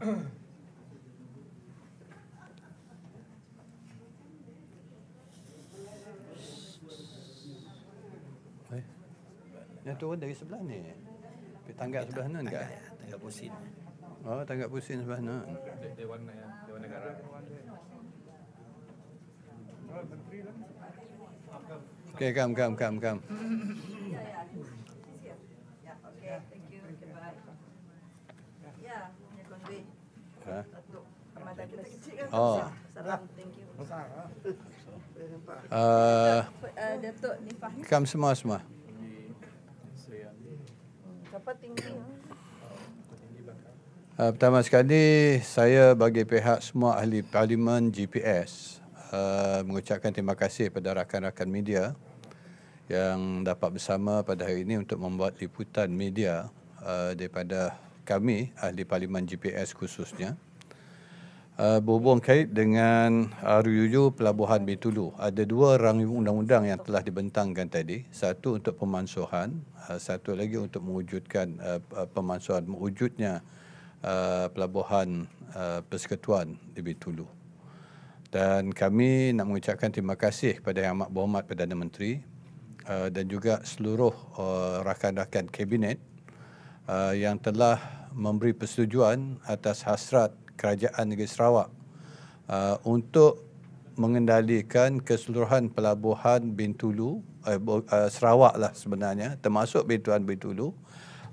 Eh? Yang turun dari sebelah ni. Pergi tangga sebelah sana ya, Tangga pusing. Oh, tangga pusing sebelah sana. Okay, come, come, come, come. yeah, yeah. Yeah, okay. Thank you. Goodbye. Yeah. Kan? Oh. Uh, eh, Datuk Nifah. Kam semua semua. Uh, pertama sekali, saya bagi pihak semua ahli parlimen GPS uh, mengucapkan terima kasih kepada rakan-rakan media yang dapat bersama pada hari ini untuk membuat liputan media uh, daripada kami ahli parlimen GPS khususnya uh, berhubung kait dengan uh, RUU Pelabuhan Bintulu. Ada dua rang undang-undang yang telah dibentangkan tadi. Satu untuk pemansuhan, uh, satu lagi untuk mewujudkan uh, uh pemansuhan, mewujudnya uh, Pelabuhan uh, Persekutuan di Bintulu. Dan kami nak mengucapkan terima kasih kepada Yang Amat Berhormat Perdana Menteri uh, dan juga seluruh rakan-rakan Kabinet yang telah memberi persetujuan atas hasrat kerajaan negeri Sarawak uh, untuk mengendalikan keseluruhan pelabuhan Bintulu uh, uh, Sarawak lah sebenarnya termasuk Bintuan Bintulu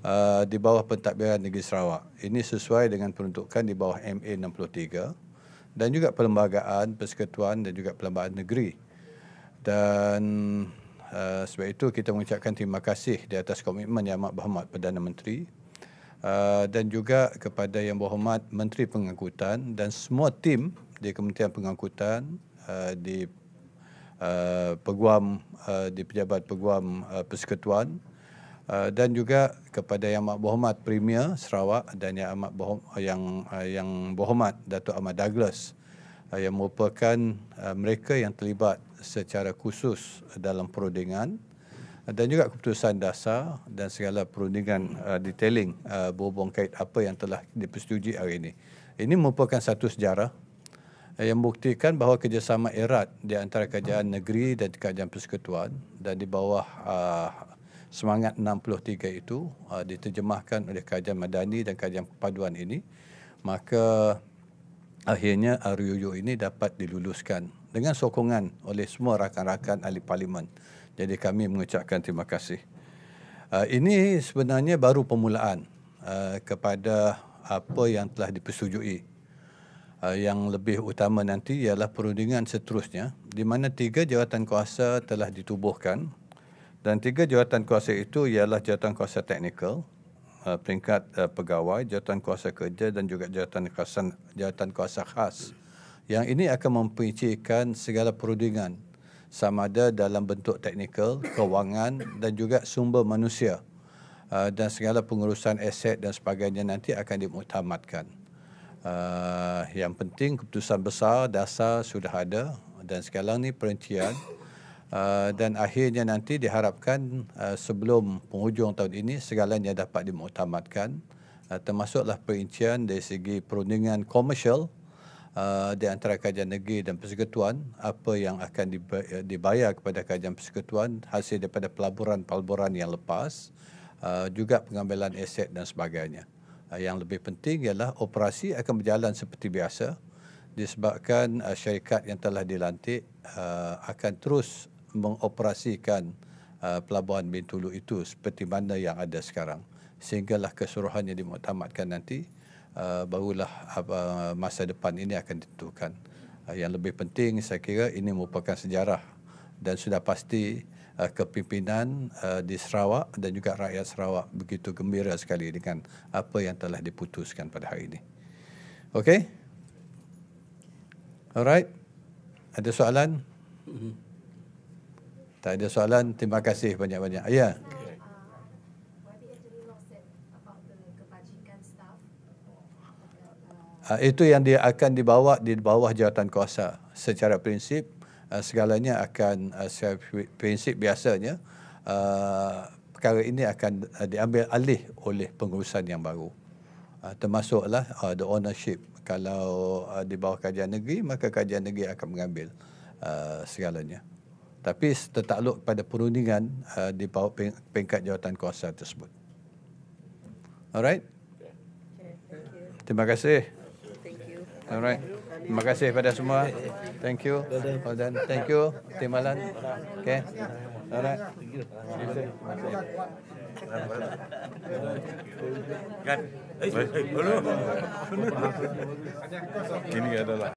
uh, di bawah pentadbiran negeri Sarawak. Ini sesuai dengan peruntukan di bawah MA 63 dan juga perlembagaan persekutuan dan juga perlembagaan negeri. Dan Uh, sebab itu kita mengucapkan terima kasih di atas komitmen yang amat berhormat Perdana Menteri Uh, dan juga kepada yang berhormat Menteri Pengangkutan dan semua tim di Kementerian Pengangkutan uh, di uh, peguam uh, di pejabat peguam uh, persekutuan uh, dan juga kepada yang amat berhormat Premier Sarawak dan yang amat berhormat, yang uh, yang berhormat Datuk Ahmad Douglas uh, yang merupakan uh, mereka yang terlibat secara khusus dalam perundingan dan juga keputusan dasar dan segala perundingan uh, detailing uh, berhubung kait apa yang telah dipersetujui hari ini. Ini merupakan satu sejarah uh, yang membuktikan bahawa kerjasama erat di antara kerajaan negeri dan kerajaan persekutuan dan di bawah uh, semangat 63 itu uh, diterjemahkan oleh kerajaan madani dan kerajaan perpaduan ini maka akhirnya RUU ini dapat diluluskan dengan sokongan oleh semua rakan-rakan ahli parlimen. Jadi kami mengucapkan terima kasih. Uh, ini sebenarnya baru permulaan uh, kepada apa yang telah dipersetujui. Uh, yang lebih utama nanti ialah perundingan seterusnya di mana tiga jawatan kuasa telah ditubuhkan dan tiga jawatan kuasa itu ialah jawatan kuasa teknikal, uh, peringkat uh, pegawai, jawatan kuasa kerja dan juga jawatan kuasa, jawatan kuasa khas. Yang ini akan mempunyai segala perundingan sama ada dalam bentuk teknikal, kewangan dan juga sumber manusia uh, dan segala pengurusan aset dan sebagainya nanti akan dimuktamadkan. Uh, ah, yang penting keputusan besar dasar sudah ada dan sekarang ni perincian uh, dan akhirnya nanti diharapkan uh, sebelum penghujung tahun ini segalanya dapat dimuktamadkan uh, termasuklah perincian dari segi perundingan komersial uh, Uh, di antara kajian negeri dan persekutuan apa yang akan eh, dibayar kepada kajian persekutuan hasil daripada pelaburan-pelaburan yang lepas uh, juga pengambilan aset dan sebagainya uh, yang lebih penting ialah operasi akan berjalan seperti biasa disebabkan syarikat yang telah dilantik akan terus mengoperasikan pelabuhan Bintulu itu seperti mana yang ada sekarang sehinggalah keseluruhannya dimaktamatkan nanti Uh, barulah apa uh, masa depan ini akan ditentukan. Uh, yang lebih penting saya kira ini merupakan sejarah dan sudah pasti kepimpinan di Sarawak dan juga rakyat Sarawak begitu gembira sekali dengan apa yang telah diputuskan pada hari ini. Okey? Alright. Ada soalan? Mhm. Tak ada soalan. Terima kasih banyak-banyak. Ya. Yeah. uh, itu yang dia akan dibawa di bawah jawatan kuasa secara prinsip uh, segalanya akan uh, secara prinsip biasanya uh, perkara ini akan uh, diambil alih oleh pengurusan yang baru uh, termasuklah uh, the ownership kalau uh, di bawah kajian negeri maka kajian negeri akan mengambil uh, segalanya tapi tertakluk pada perundingan uh, di bawah pengkat jawatan kuasa tersebut alright Terima kasih. Alright. Terima kasih kepada semua. Thank you. Well done. Thank you. Timbalan. Okay. Alright. Kan. Eh, belum.